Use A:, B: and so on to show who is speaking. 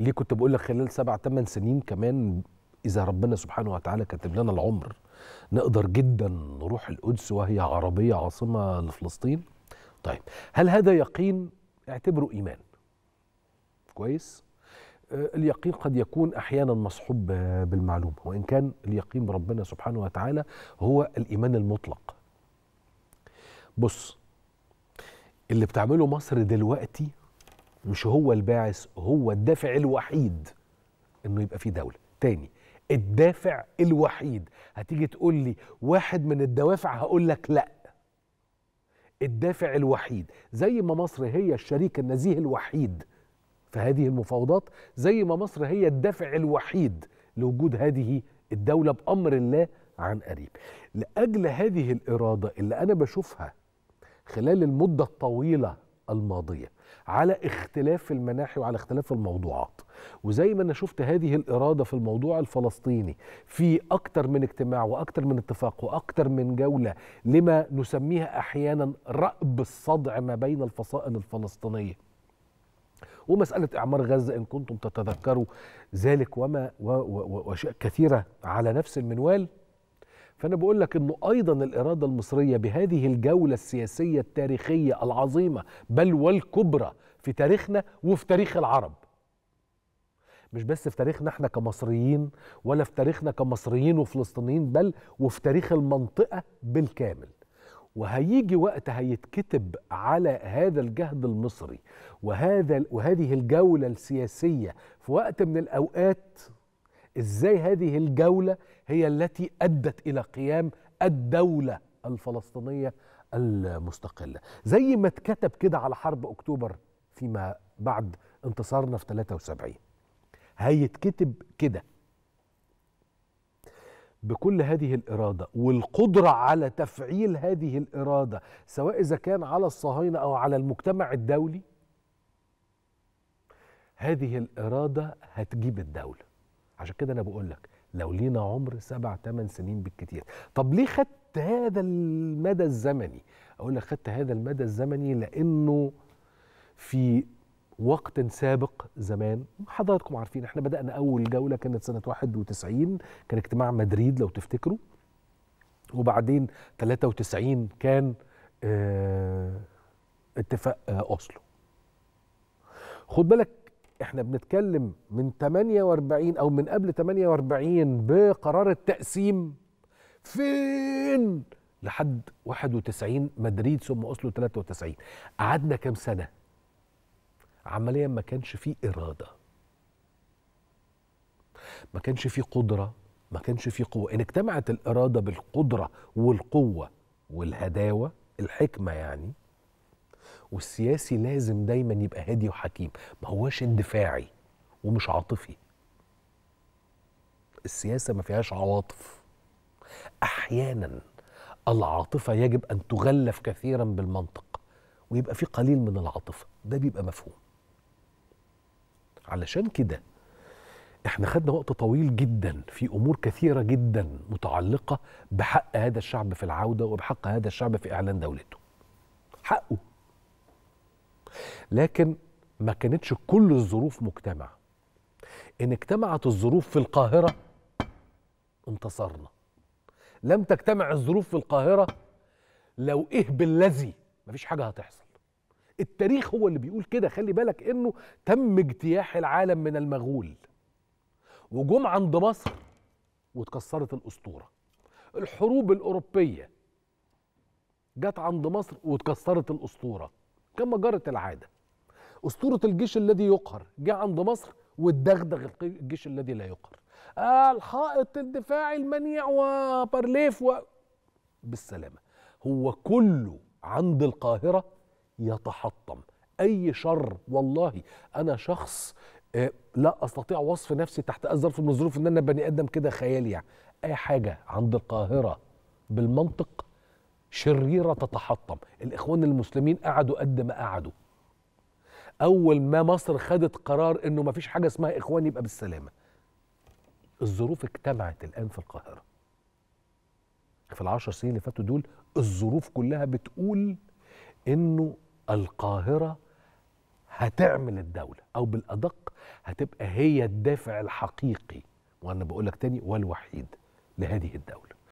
A: ليه كنت بقول لك خلال سبع ثمان سنين كمان اذا ربنا سبحانه وتعالى كاتب لنا العمر نقدر جدا نروح القدس وهي عربيه عاصمه لفلسطين طيب هل هذا يقين اعتبره ايمان كويس آه، اليقين قد يكون احيانا مصحوب بالمعلومه وان كان اليقين بربنا سبحانه وتعالى هو الايمان المطلق بص اللي بتعمله مصر دلوقتي مش هو الباعث هو الدافع الوحيد انه يبقى في دوله تاني الدافع الوحيد هتيجي تقول لي واحد من الدوافع هقول لك لا الدافع الوحيد زي ما مصر هي الشريك النزيه الوحيد في هذه المفاوضات زي ما مصر هي الدافع الوحيد لوجود هذه الدولة بأمر الله عن قريب لأجل هذه الإرادة اللي أنا بشوفها خلال المدة الطويلة الماضيه على اختلاف المناحي وعلى اختلاف الموضوعات وزي ما انا شفت هذه الاراده في الموضوع الفلسطيني في اكتر من اجتماع واكتر من اتفاق واكتر من جوله لما نسميها احيانا رأب الصدع ما بين الفصائل الفلسطينيه ومسألة إعمار غزة إن كنتم تتذكروا ذلك وما وأشياء كثيرة على نفس المنوال فأنا بقول لك أنه أيضا الإرادة المصرية بهذه الجولة السياسية التاريخية العظيمة بل والكبرى في تاريخنا وفي تاريخ العرب مش بس في تاريخنا احنا كمصريين ولا في تاريخنا كمصريين وفلسطينيين بل وفي تاريخ المنطقة بالكامل وهيجي وقت هيتكتب على هذا الجهد المصري وهذا وهذه الجولة السياسية في وقت من الأوقات ازاي هذه الجوله هي التي ادت الى قيام الدوله الفلسطينيه المستقله زي ما اتكتب كده على حرب اكتوبر فيما بعد انتصارنا في 73 هيتكتب كده بكل هذه الإرادة والقدرة على تفعيل هذه الإرادة سواء إذا كان على الصهاينة أو على المجتمع الدولي هذه الإرادة هتجيب الدولة عشان كده انا بقول لك لو لينا عمر سبع ثمان سنين بالكتير طب ليه خدت هذا المدى الزمني اقول لك خدت هذا المدى الزمني لانه في وقت سابق زمان حضراتكم عارفين احنا بدأنا أول جولة كانت سنة 91 كان اجتماع مدريد لو تفتكروا وبعدين 93 كان اه اتفاق اه أوسلو خد بالك احنا بنتكلم من 48 او من قبل 48 بقرار التقسيم فين لحد 91 مدريد ثم اوسلو 93 قعدنا كام سنه عمليا ما كانش فيه اراده ما كانش فيه قدره ما كانش فيه قوه ان اجتمعت الاراده بالقدره والقوه والهداوه الحكمه يعني والسياسي لازم دايما يبقى هادي وحكيم ما هواش اندفاعي ومش عاطفي السياسة ما فيهاش عواطف أحيانا العاطفة يجب أن تغلف كثيرا بالمنطق ويبقى في قليل من العاطفة ده بيبقى مفهوم علشان كده احنا خدنا وقت طويل جدا في امور كثيره جدا متعلقه بحق هذا الشعب في العوده وبحق هذا الشعب في اعلان دولته حقه لكن ما كانتش كل الظروف مجتمعه ان اجتمعت الظروف في القاهره انتصرنا لم تجتمع الظروف في القاهره لو ايه بالذي مفيش حاجه هتحصل التاريخ هو اللي بيقول كده خلي بالك انه تم اجتياح العالم من المغول وجم عند مصر واتكسرت الاسطوره الحروب الاوروبيه جت عند مصر واتكسرت الاسطوره كما جرت العاده أسطورة الجيش الذي يقهر جه عند مصر واتدغدغ الجيش الذي لا يقهر آه، الحائط الدفاعي المنيع وبرليف و... بالسلامة هو كله عند القاهرة يتحطم أي شر والله أنا شخص آه، لا استطيع وصف نفسي تحت اي ظرف من الظروف ان انا بني ادم كده خيالي يعني اي حاجه عند القاهره بالمنطق شريره تتحطم الاخوان المسلمين قعدوا قد ما قعدوا اول ما مصر خدت قرار انه ما فيش حاجه اسمها اخوان يبقى بالسلامه الظروف اجتمعت الان في القاهره في العشر سنين اللي فاتوا دول الظروف كلها بتقول انه القاهره هتعمل الدوله او بالادق هتبقى هي الدافع الحقيقي وانا بقول لك تاني والوحيد لهذه الدوله